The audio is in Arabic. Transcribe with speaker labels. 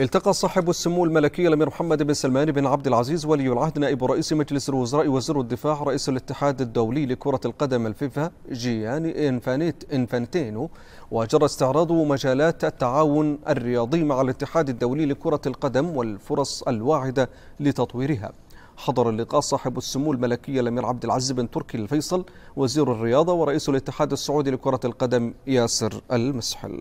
Speaker 1: التقى صاحب السمو الملكي الامير محمد بن سلمان بن عبد العزيز ولي العهد نائب رئيس مجلس الوزراء وزير الدفاع رئيس الاتحاد الدولي لكرة القدم الفيفا جياني انفانيت انفانتينو وجرى استعراض مجالات التعاون الرياضي مع الاتحاد الدولي لكرة القدم والفرص الواعدة لتطويرها حضر اللقاء صاحب السمو الملكي الامير عبد العزيز بن تركي الفيصل وزير الرياضة ورئيس الاتحاد السعودي لكرة القدم ياسر المسحل